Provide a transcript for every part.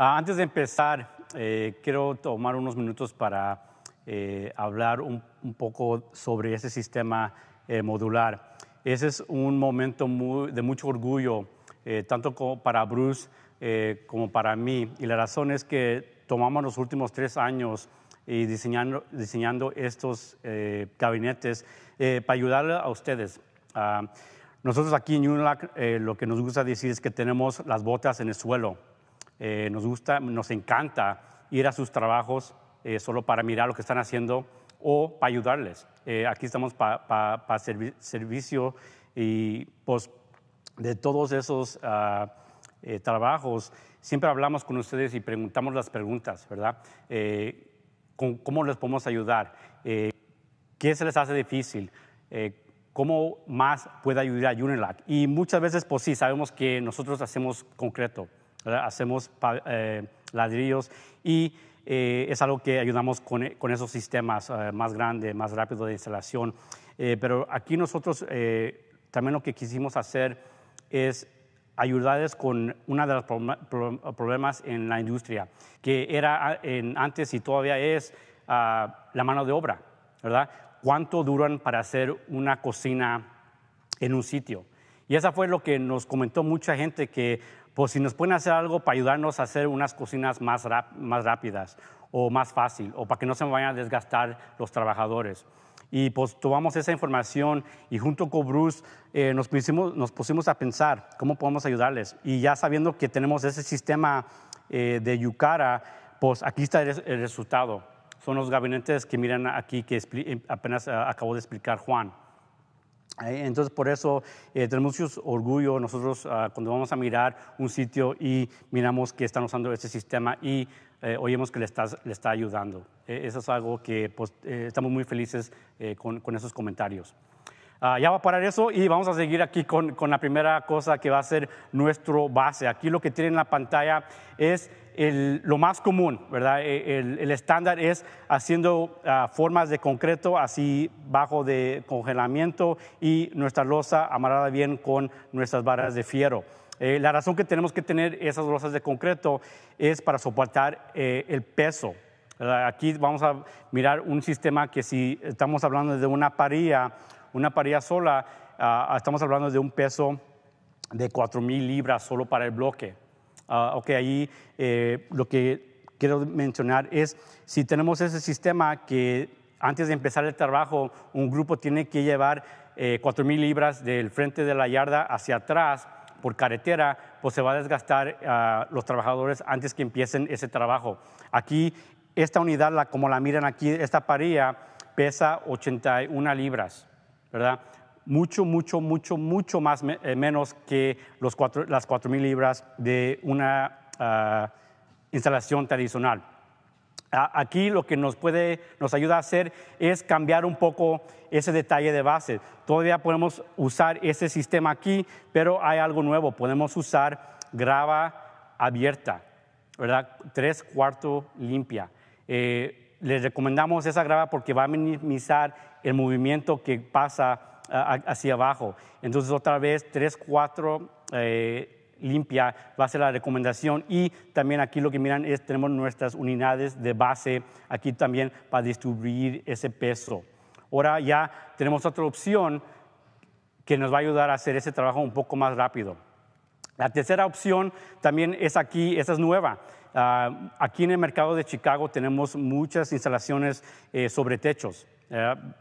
Ah, antes de empezar, eh, quiero tomar unos minutos para eh, hablar un, poco sobre ese sistema eh, modular. Ese es un momento de mucho orgullo, tanto para Bruce como para mí. Y la razón es que tomamos los últimos tres años diseñando, estos gabinetes para ayudar a ustedes. Ah, nosotros aquí en UNLAC lo que nos gusta decir es que tenemos las botas en el suelo eh, nos gusta, nos encanta ir a sus trabajos eh, solo para mirar lo que están haciendo o para ayudarles. Eh, aquí estamos para pa, servicio y pues de todos esos ah, trabajos siempre hablamos con ustedes y preguntamos las preguntas, ¿verdad? ¿Cómo les podemos ayudar? ¿Qué se les hace difícil? ¿Cómo más puede ayudar a Y muchas veces, pues sí, sabemos que nosotros hacemos concreto, hacemos eh, ladrillos y eh, es algo que ayudamos con, con esos sistemas eh, más grandes, más rápidos de instalación. pero aquí nosotros también lo que quisimos hacer es ayudarles con uno de los problemas en la industria, que era ah, en, antes y todavía es ah, la mano de obra, ¿verdad? ¿Cuánto duran para hacer una cocina en un sitio? Y esa fue lo que nos comentó mucha gente que pues si nos pueden hacer algo para ayudarnos a hacer unas cocinas más, rápidas o más fácil, o para que no se vayan a desgastar los trabajadores. Y pues tomamos esa información y junto con Bruce eh, nos, pusimos, a pensar cómo podemos ayudarles. Y ya sabiendo que tenemos ese sistema eh, de Yucara, pues aquí está el, resultado. Son los gabinetes que miran aquí que eh, apenas acabó ah, acabo de explicar Juan. Entonces, por eso eh, tenemos mucho orgullo nosotros ah, cuando vamos a mirar un sitio y miramos que están usando este sistema y eh, oímos que le está, le está ayudando. E, eso es algo que pues, eh, estamos muy felices eh, con, con, esos comentarios. Ah, ya va a parar eso y vamos a seguir aquí con, con la primera cosa que va a ser nuestro base. Aquí lo que tiene en la pantalla es lo más común, ¿verdad? E, el, estándar es haciendo ah, formas de concreto así bajo de congelamiento y nuestra losa amarrada bien con nuestras barras de fiero. Eh, la razón que tenemos que tener esas losas de concreto es para soportar eh, el peso. Aquí vamos a mirar un sistema que si estamos hablando de una parilla, una parilla sola, ah, estamos hablando de un peso de 4.000 libras solo para el bloque. Ah, ok, ahí eh, lo que quiero mencionar es, si tenemos ese sistema que antes de empezar el trabajo, un grupo tiene que llevar eh, 4.000 libras del frente de la yarda hacia atrás por carretera, pues se va a desgastar a ah, los trabajadores antes que empiecen ese trabajo. Aquí, esta unidad, la, como la miran aquí, esta parilla pesa 81 libras, ¿verdad? mucho, mucho, mucho, mucho más eh, menos que los cuatro, las 4.000 libras de una ah, instalación tradicional. aquí lo que nos, puede, nos ayuda a hacer es cambiar un poco ese detalle de base. Todavía podemos usar ese sistema aquí, pero hay algo nuevo. Podemos usar grava abierta, ¿verdad? Tres cuartos limpia. Eh, les recomendamos esa grava porque va a minimizar el movimiento que pasa hacia abajo. Entonces otra vez 3, 4 eh, limpia va a ser la recomendación y también aquí lo que miran es tenemos nuestras unidades de base aquí también para distribuir ese peso. Ahora ya tenemos otra opción que nos va a ayudar a hacer ese trabajo un poco más rápido. La tercera opción también es aquí, esta es nueva. Ah, aquí en el mercado de Chicago tenemos muchas instalaciones eh, sobre techos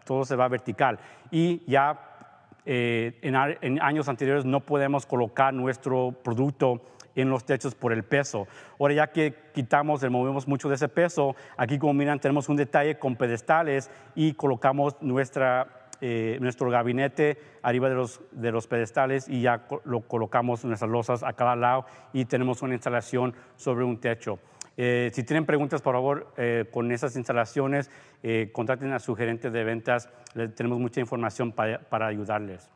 todo se va vertical. Y ya eh, en, años anteriores no podemos colocar nuestro producto en los techos por el peso. Ahora ya que quitamos, removemos mucho de ese peso, aquí como miran tenemos un detalle con pedestales y colocamos nuestra eh, nuestro gabinete arriba de los, de los pedestales y ya lo colocamos nuestras losas a cada lado y tenemos una instalación sobre un techo. Eh, si tienen preguntas, por favor, eh, con esas instalaciones, eh, contraten a su gerente de ventas. tenemos mucha información para, para ayudarles.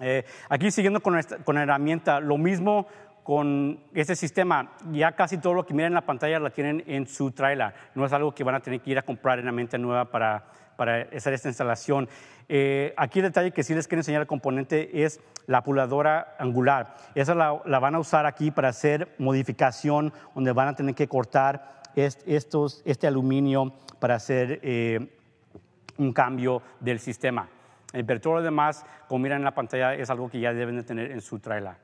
Eh, aquí, siguiendo con, la herramienta, lo mismo con este sistema, ya casi todo lo que miren en la pantalla la tienen en su trailer. No es algo que van a tener que ir a comprar en la mente nueva para, para hacer esta instalación. Eh, aquí el detalle que sí les quiero enseñar al componente es la puladora angular. Esa la, van a usar aquí para hacer modificación, donde van a tener que cortar estos, este aluminio para hacer eh, un cambio del sistema. El eh, todo además como miran en la pantalla, es algo que ya deben de tener en su trailer.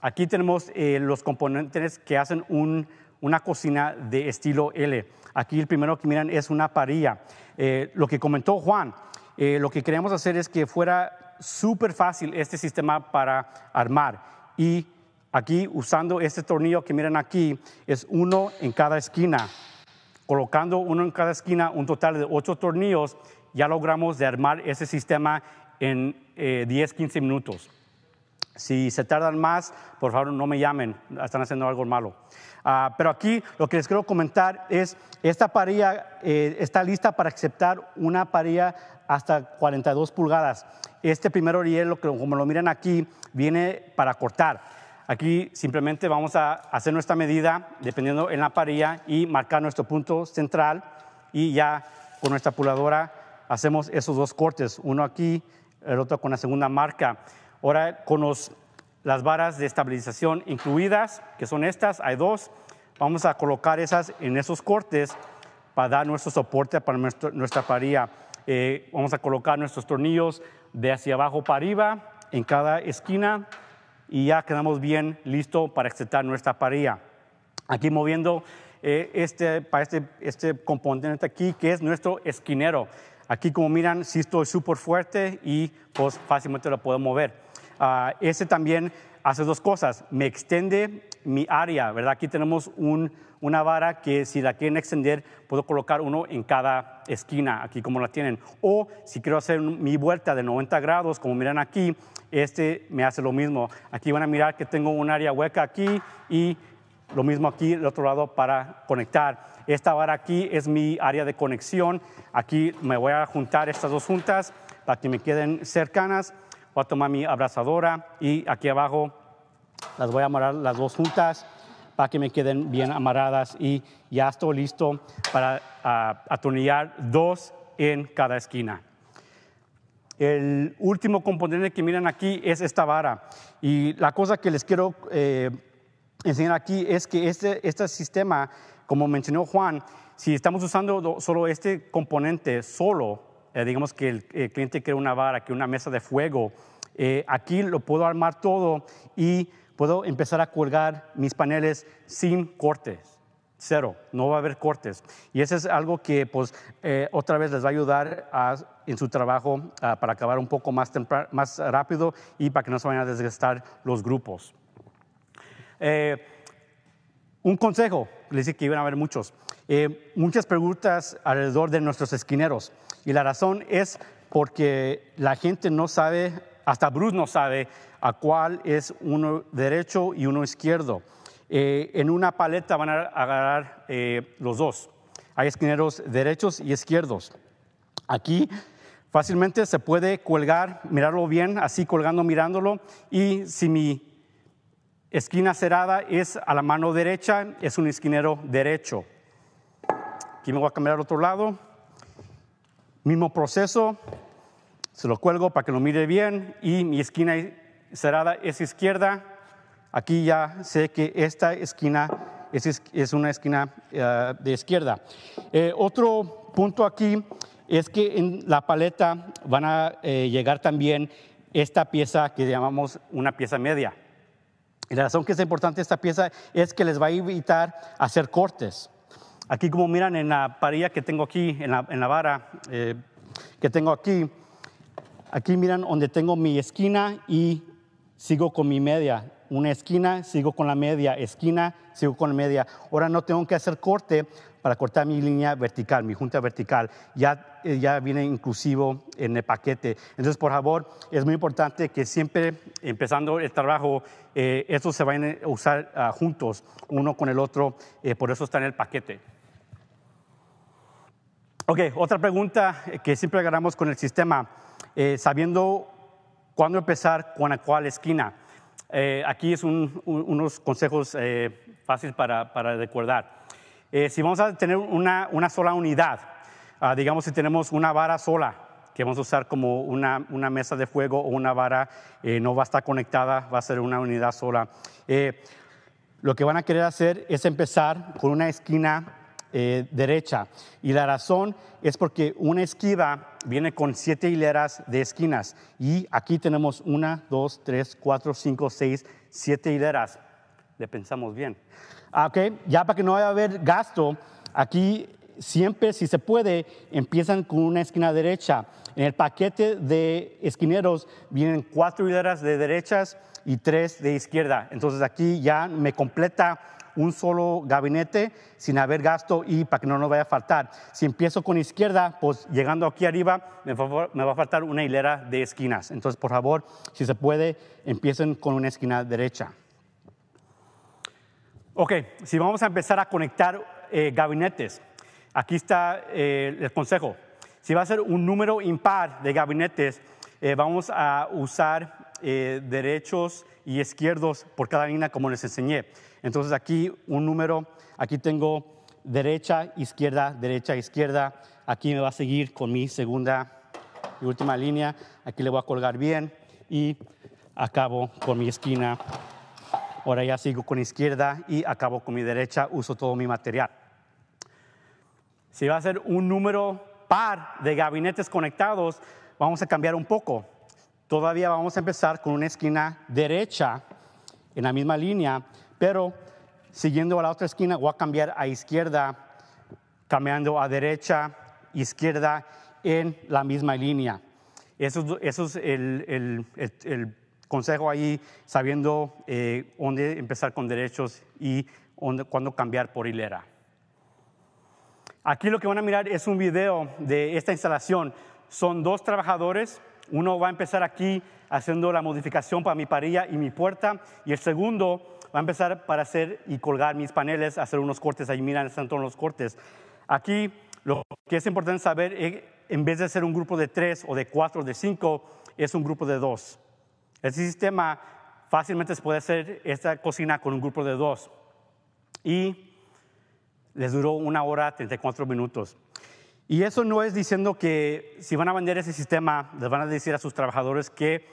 Aquí tenemos los componentes que hacen un una cocina de estilo L. Aquí el primero que miran es una parilla. Eh, lo que comentó Juan, eh, lo que queremos hacer es que fuera súper fácil este sistema para armar. Y aquí usando este tornillo que miran aquí, es uno en cada esquina. Colocando uno en cada esquina, un total de ocho tornillos, ya logramos de armar ese sistema en eh, 10, 15 minutos. Si se tardan más, por favor no me llamen, están haciendo algo malo. Ah, pero aquí lo que les quiero comentar es, esta parilla eh, está lista para aceptar una parilla hasta 42 pulgadas. Este primer oriel, como lo miran aquí, viene para cortar. Aquí simplemente vamos a hacer nuestra medida dependiendo en la parilla y marcar nuestro punto central y ya con nuestra puladora hacemos esos dos cortes, uno aquí, el otro con la segunda marca. Ahora con los, las varas de estabilización incluidas, que son estas, hay dos, vamos a colocar esas en esos cortes para dar nuestro soporte para nuestra parilla. Eh, vamos a colocar nuestros tornillos de hacia abajo para arriba en cada esquina y ya quedamos bien listo para excitar nuestra parilla. Aquí moviendo eh, este, para este, este componente aquí que es nuestro esquinero. Aquí como miran, sí estoy súper fuerte y pues fácilmente lo puedo mover. Este ese también hace dos cosas, me extiende mi área, ¿verdad? Aquí tenemos una vara que si la quieren extender, puedo colocar uno en cada esquina, aquí como la tienen. O si quiero hacer mi vuelta de 90 grados, como miran aquí, este me hace lo mismo. Aquí van a mirar que tengo un área hueca aquí y lo mismo aquí, el otro lado para conectar. Esta vara aquí es mi área de conexión. Aquí me voy a juntar estas dos juntas para que me queden cercanas voy a tomar mi abrazadora y aquí abajo las voy a amarrar las dos juntas para que me queden bien amarradas y ya estoy listo para ah, atornillar dos en cada esquina. El último componente que miran aquí es esta vara y la cosa que les quiero eh, enseñar aquí es que este, este sistema, como mencionó Juan, si estamos usando solo este componente solo, eh, digamos que el, cliente quiere una vara, que una mesa de fuego, eh, aquí lo puedo armar todo y puedo empezar a colgar mis paneles sin cortes cero, no va a haber cortes. Y eso es algo que, pues, eh, otra vez les va a ayudar en su trabajo ah, para acabar un poco más, más rápido y para que no se vayan a desgastar los grupos. un consejo, les dije que iban a haber muchos, muchas preguntas alrededor de nuestros esquineros. Y la razón es porque la gente no sabe, hasta Bruce no sabe a cuál es uno derecho y uno izquierdo. Eh, en una paleta van a agarrar eh, los dos. Hay esquineros derechos y izquierdos. Aquí fácilmente se puede colgar, mirarlo bien, así colgando, mirándolo. Y si mi esquina cerrada es a la mano derecha, es un esquinero derecho. Aquí me voy a cambiar al otro lado. Mismo proceso, se lo cuelgo para que lo mire bien y mi esquina cerrada es izquierda. Aquí ya sé que esta esquina es, es una esquina eh, de izquierda. Eh, otro punto aquí es que en la paleta van a eh, llegar también esta pieza que llamamos una pieza media. la razón que es importante esta pieza es que les va a evitar hacer cortes. Aquí como miran en la parilla que tengo aquí, en la, en la vara eh, que tengo aquí, aquí miran donde tengo mi esquina y sigo con mi media. Una esquina, sigo con la media, esquina, sigo con la media. Ahora no tengo que hacer corte para cortar mi línea vertical, mi junta vertical. Ya, eh, ya viene inclusivo en el paquete. Entonces, por favor, es muy importante que siempre, empezando el trabajo, eh, estos se vayan a usar ah, juntos, uno con el otro. por eso está en el paquete. Ok, otra pregunta que siempre agarramos con el sistema, eh, sabiendo cuándo empezar con a cuál esquina. Eh, aquí es unos consejos eh, fáciles para, para, recordar. si vamos a tener una, una sola unidad, ah, digamos si tenemos una vara sola que vamos a usar como una, una mesa de fuego o una vara, no va a estar conectada, va a ser una unidad sola. lo que van a querer hacer es empezar con una esquina eh, derecha. Y la razón es porque una esquiva viene con siete hileras de esquinas. Y aquí tenemos una, dos, tres, cuatro, cinco, seis, siete hileras. Le pensamos bien. Ah, okay, ya para que no vaya a haber gasto, aquí siempre, si se puede, empiezan con una esquina derecha. En el paquete de esquineros vienen cuatro hileras de derechas y tres de izquierda. Entonces aquí ya me completa un solo gabinete sin haber gasto y para que no nos vaya a faltar. Si empiezo con izquierda, pues llegando aquí arriba me va, a faltar una hilera de esquinas. Entonces, por favor, si se puede, empiecen con una esquina derecha. Ok, si vamos a empezar a conectar eh, gabinetes, aquí está eh, el consejo. Si va a ser un número impar de gabinetes, eh, vamos a usar eh, derechos y izquierdos por cada línea, como les enseñé. Entonces aquí un número, aquí tengo derecha, izquierda, derecha, izquierda. Aquí me va a seguir con mi segunda y última línea. Aquí le voy a colgar bien y acabo con mi esquina. Ahora ya sigo con izquierda y acabo con mi derecha. Uso todo mi material. Si va a ser un número par de gabinetes conectados, vamos a cambiar un poco. Todavía vamos a empezar con una esquina derecha en la misma línea, pero siguiendo a la otra esquina voy a cambiar a izquierda, cambiando a derecha, izquierda en la misma línea. Eso, es el, consejo ahí, sabiendo eh, dónde empezar con derechos y dónde, cuándo cambiar por hilera. Aquí lo que van a mirar es un video de esta instalación. Son dos trabajadores uno va a empezar aquí haciendo la modificación para mi parrilla y mi puerta y el segundo va a empezar para hacer y colgar mis paneles, hacer unos cortes, ahí miran, están todos los cortes. Aquí lo que es importante saber, es, eh, en vez de ser un grupo de tres o de cuatro o de cinco, es un grupo de dos. Este sistema fácilmente se puede hacer esta cocina con un grupo de dos. Y les duró una hora 34 minutos. Y eso no es diciendo que si van a vender ese sistema, les van a decir a sus trabajadores que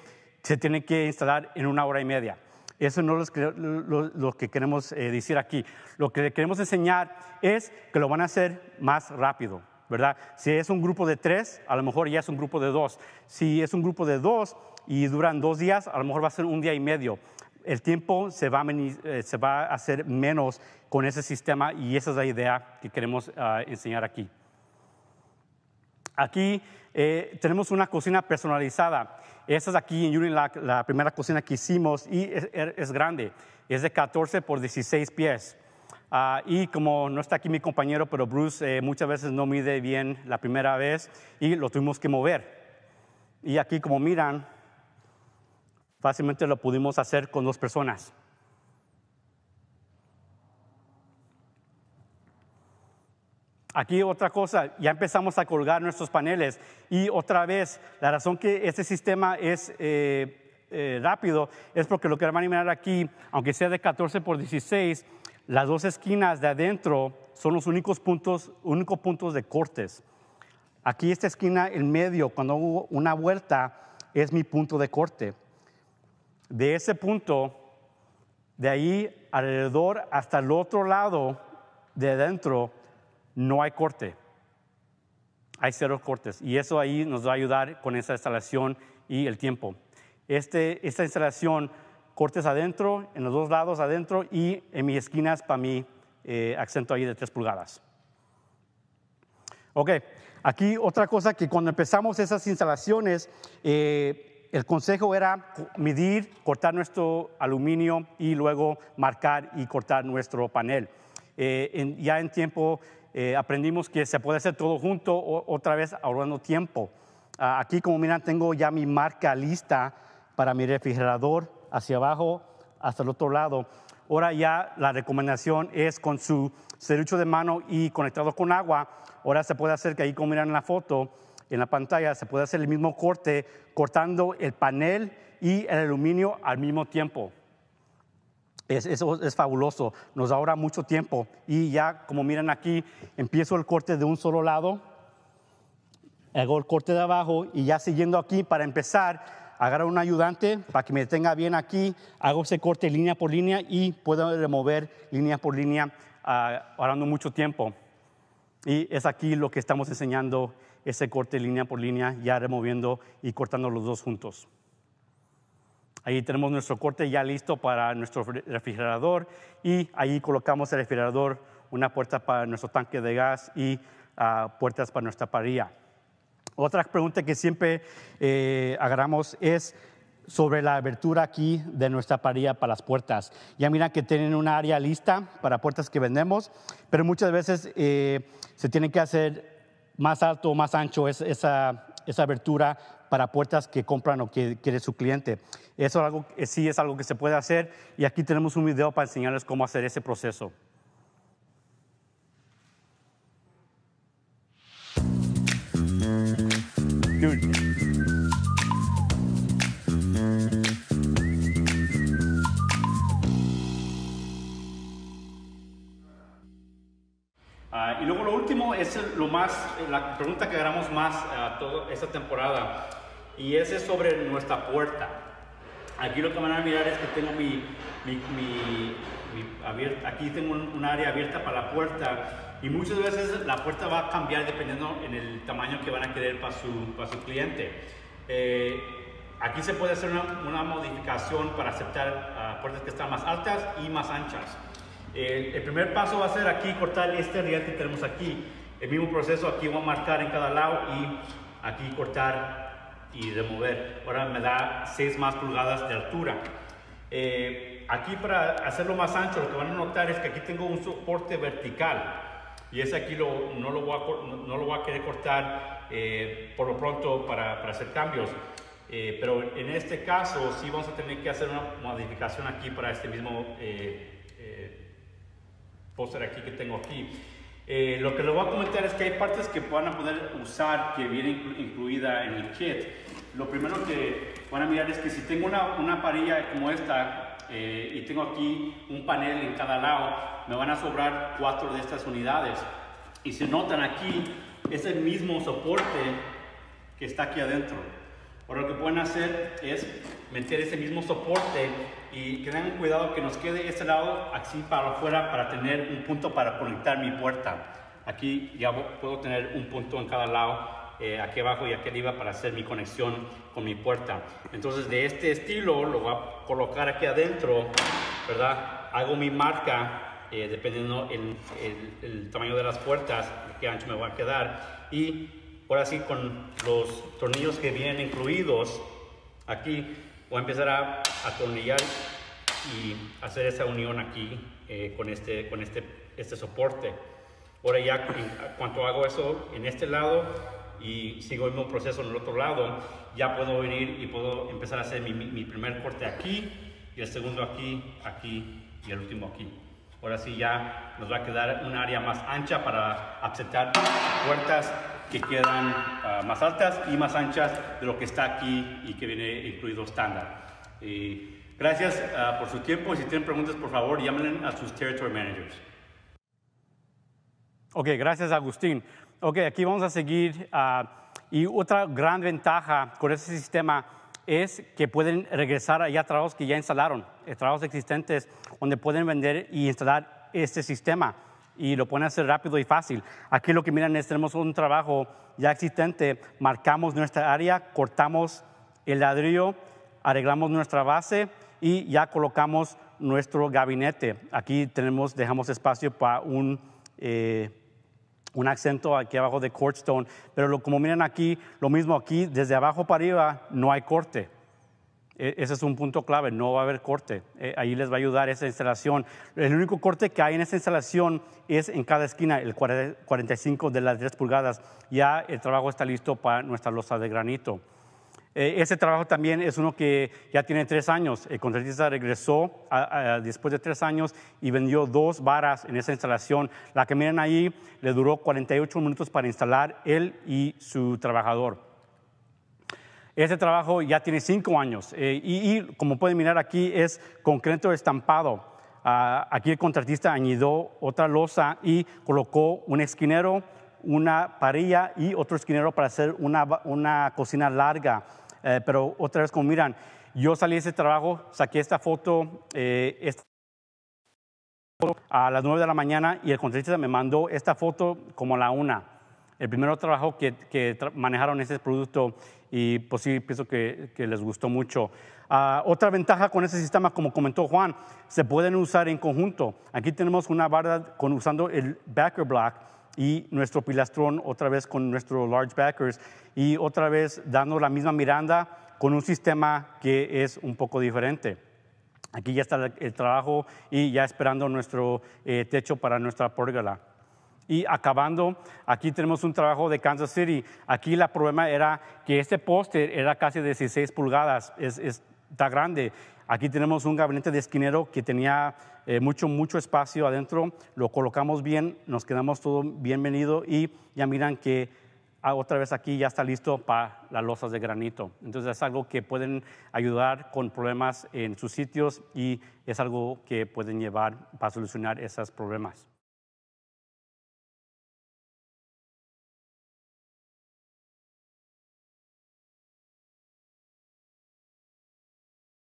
se tienen que instalar en una hora y media. Eso no es lo, que queremos eh, decir aquí. Lo que queremos enseñar es que lo van a hacer más rápido, ¿verdad? Si es un grupo de tres, a lo mejor ya es un grupo de dos. Si es un grupo de dos y duran dos días, a lo mejor va a ser un día y medio. El tiempo se va a, eh, se va a hacer menos con ese sistema y esa es la idea que queremos ah, enseñar aquí. Aquí eh, tenemos una cocina personalizada. Esta es aquí en Unilac, la primera cocina que hicimos y es, er, grande. Es de 14 por 16 pies. Ah, y como no está aquí mi compañero, pero Bruce eh, muchas veces no mide bien la primera vez y lo tuvimos que mover. Y aquí, como miran, fácilmente lo pudimos hacer con dos personas. Aquí otra cosa, ya empezamos a colgar nuestros paneles y otra vez, la razón que este sistema es eh, eh, rápido es porque lo que van a mirar aquí, aunque sea de 14 por 16, las dos esquinas de adentro son los únicos puntos, únicos puntos de cortes. Aquí esta esquina, en medio, cuando hago una vuelta, es mi punto de corte. De ese punto, de ahí alrededor hasta el otro lado de adentro, no hay corte. Hay cero cortes y eso ahí nos va a ayudar con esa instalación y el tiempo. Este, esta instalación, cortes adentro, en los dos lados adentro y en mis esquinas para mí, eh, acento ahí de tres pulgadas. Ok, aquí otra cosa que cuando empezamos esas instalaciones, eh, el consejo era medir, cortar nuestro aluminio y luego marcar y cortar nuestro panel. Eh, ya en tiempo eh, aprendimos que se puede hacer todo junto, otra vez ahorrando tiempo. Ah, aquí, como miran, tengo ya mi marca lista para mi refrigerador hacia abajo, hasta el otro lado. Ahora ya la recomendación es con su cerucho de mano y conectado con agua. Ahora se puede hacer que ahí, como miran en la foto, en la pantalla, se puede hacer el mismo corte cortando el panel y el aluminio al mismo tiempo. Es, es, fabuloso, nos ahorra mucho tiempo. Y ya, como miran aquí, empiezo el corte de un solo lado, hago el corte de abajo y ya siguiendo aquí para empezar, agarro un ayudante para que me tenga bien aquí, hago ese corte línea por línea y puedo remover línea por línea, ah, ahorrando mucho tiempo. Y es aquí lo que estamos enseñando, ese corte línea por línea, ya removiendo y cortando los dos juntos. Ahí tenemos nuestro corte ya listo para nuestro refrigerador y ahí colocamos el refrigerador, una puerta para nuestro tanque de gas y ah, puertas para nuestra parrilla. Otra pregunta que siempre eh, agarramos es sobre la abertura aquí de nuestra parrilla para las puertas. Ya miran que tienen un área lista para puertas que vendemos, pero muchas veces eh, se tiene que hacer más alto o más ancho esa, esa abertura para puertas que compran o que quiere su cliente. Eso algo, sí es algo que se puede hacer y aquí tenemos un video para enseñarles cómo hacer ese proceso. lo más, eh, la pregunta que agarramos más eh, a toda esta temporada y ese es sobre nuestra puerta. Aquí lo que van a mirar es que tengo mi, mi, aquí tengo un, área abierta para la puerta y muchas veces la puerta va a cambiar dependiendo en el tamaño que van a querer para su, para su cliente. Eh, aquí se puede hacer una, una modificación para aceptar ah, puertas que están más altas y más anchas. el primer paso va a ser aquí cortar este riel que tenemos aquí. El mismo proceso, aquí voy a marcar en cada lado y aquí cortar y remover. Ahora me da 6 más pulgadas de altura. Eh, aquí para hacerlo más ancho, lo que van a notar es que aquí tengo un soporte vertical y ese aquí lo, no, lo voy a, querer cortar eh, por lo pronto para, hacer cambios. Eh, pero en este caso si vamos a tener que hacer una modificación aquí para este mismo póster aquí que tengo aquí. Eh, lo que les voy a comentar es que hay partes que van a poder usar que viene incluida en el kit. Lo primero que van a mirar es que si tengo una, una como esta eh, y tengo aquí un panel en cada lado, me van a sobrar cuatro de estas unidades. Y se notan aquí, es el mismo soporte que está aquí adentro. Ahora lo que pueden hacer es meter ese mismo soporte y que tengan cuidado que nos quede este lado así para afuera para tener un punto para conectar mi puerta. Aquí ya puedo tener un punto en cada lado, eh, aquí abajo y aquí arriba para hacer mi conexión con mi puerta. Entonces de este estilo lo voy a colocar aquí adentro, ¿verdad? Hago mi marca eh, dependiendo el, el, tamaño de las puertas, qué ancho me va a quedar. Y ahora sí con los tornillos que vienen incluidos aquí voy a empezar a atornillar y hacer esa unión aquí eh, con, este, con este, este soporte. Ahora ya en, cuanto hago eso en este lado y sigo el mismo proceso en el otro lado, ya puedo venir y puedo empezar a hacer mi, primer corte aquí y el segundo aquí, aquí y el último aquí. Ahora sí ya nos va a quedar un área más ancha para aceptar puertas que quedan Ah, más altas y más anchas de lo que está aquí y que viene incluido estándar. gracias ah, por su tiempo. Si tienen preguntas, por favor, llamen a sus territory managers. Ok, gracias Agustín. Ok, aquí vamos a seguir. Ah, y otra gran ventaja con este sistema es que pueden regresar allá a trabajos que ya instalaron, eh, trabajos existentes, donde pueden vender y instalar este sistema y lo pueden hacer rápido y fácil. Aquí lo que miran es, tenemos un trabajo ya existente, marcamos nuestra área, cortamos el ladrillo, arreglamos nuestra base y ya colocamos nuestro gabinete. Aquí tenemos, dejamos espacio para un, eh, un acento aquí abajo de Cortstone, pero lo, como miran aquí, lo mismo aquí, desde abajo para arriba no hay corte. E, ese es un punto clave, no va a haber corte. Eh, ahí les va a ayudar esa instalación. El único corte que hay en esa instalación es en cada esquina, el 45 de las 3 pulgadas. Ya el trabajo está listo para nuestra losa de granito. Eh, ese trabajo también es uno que ya tiene tres años. El contratista regresó después de tres años y vendió dos varas en esa instalación. La que miren ahí le duró 48 minutos para instalar él y su trabajador. Este trabajo ya tiene cinco años eh, y, como pueden mirar aquí es concreto estampado. Ah, aquí el contratista añadió otra losa y colocó un esquinero, una parilla y otro esquinero para hacer una, una cocina larga. Eh, pero otra vez, como miran, yo salí de ese trabajo, saqué eh, esta foto, a las nueve de la mañana y el contratista me mandó esta foto como a la una. El primer trabajo que, manejaron ese producto y pues sí, pienso que, les gustó mucho. Ah, otra ventaja con ese sistema, como comentó Juan, se pueden usar en conjunto. Aquí tenemos una barra con, usando el backer block y nuestro pilastrón otra vez con nuestro large backers y otra vez dando la misma miranda con un sistema que es un poco diferente. Aquí ya está el trabajo y ya esperando nuestro eh, techo para nuestra pórgala. Y acabando, aquí tenemos un trabajo de Kansas City. Aquí la problema era que este póster era casi 16 pulgadas, es, es, está grande. Aquí tenemos un gabinete de esquinero que tenía eh, mucho, mucho espacio adentro. Lo colocamos bien, nos quedamos todo bienvenido y ya miran que ah, otra vez aquí ya está listo para las losas de granito. Entonces es algo que pueden ayudar con problemas en sus sitios y es algo que pueden llevar para solucionar esos problemas.